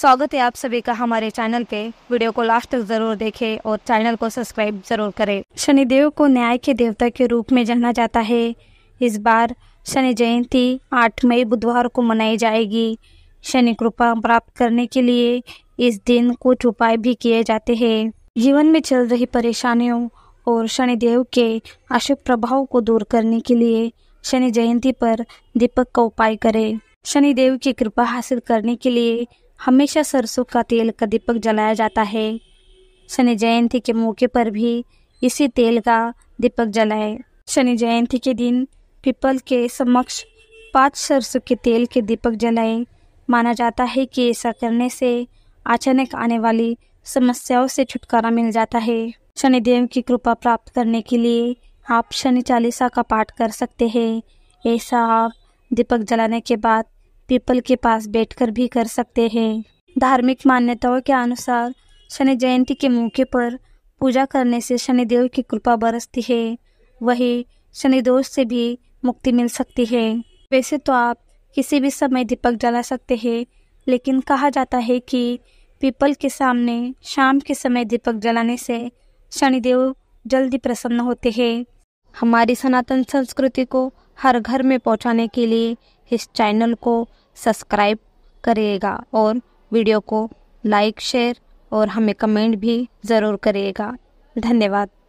स्वागत है आप सभी का हमारे चैनल पे वीडियो को लास्ट तक जरूर देखें और चैनल को सब्सक्राइब जरूर करें शनिदेव को न्याय के देवता के रूप में जाना जाता है इस बार शनि जयंती 8 मई बुधवार को मनाई जाएगी शनि कृपा प्राप्त करने के लिए इस दिन कुछ उपाय भी किए जाते हैं जीवन में चल रही परेशानियों और शनिदेव के अशुभ प्रभाव को दूर करने के लिए शनि जयंती पर दीपक का उपाय करें शनिदेव की कृपा हासिल करने के लिए हमेशा सरसों का तेल का दीपक जलाया जाता है शनि जयंती के मौके पर भी इसी तेल का दीपक जलाए शनि जयंती के दिन पीपल के समक्ष पांच सरसों के तेल के दीपक जलाए माना जाता है कि ऐसा करने से अचानक आने वाली समस्याओं से छुटकारा मिल जाता है शनिदेव की कृपा प्राप्त करने के लिए आप शनि चालीसा का पाठ कर सकते हैं ऐसा आप दीपक जलाने के बाद पीपल के पास बैठकर भी कर सकते हैं धार्मिक मान्यताओं के अनुसार शनि जयंती के मौके पर पूजा करने से शनिदेव की कृपा बरसती है वही शनि दोष से भी मुक्ति मिल सकती है वैसे तो आप किसी भी समय दीपक जला सकते हैं लेकिन कहा जाता है कि पीपल के सामने शाम के समय दीपक जलाने से शनिदेव जल्दी प्रसन्न होते हैं हमारी सनातन संस्कृति को हर घर में पहुंचाने के लिए इस चैनल को सब्सक्राइब करिएगा और वीडियो को लाइक शेयर और हमें कमेंट भी ज़रूर करिएगा धन्यवाद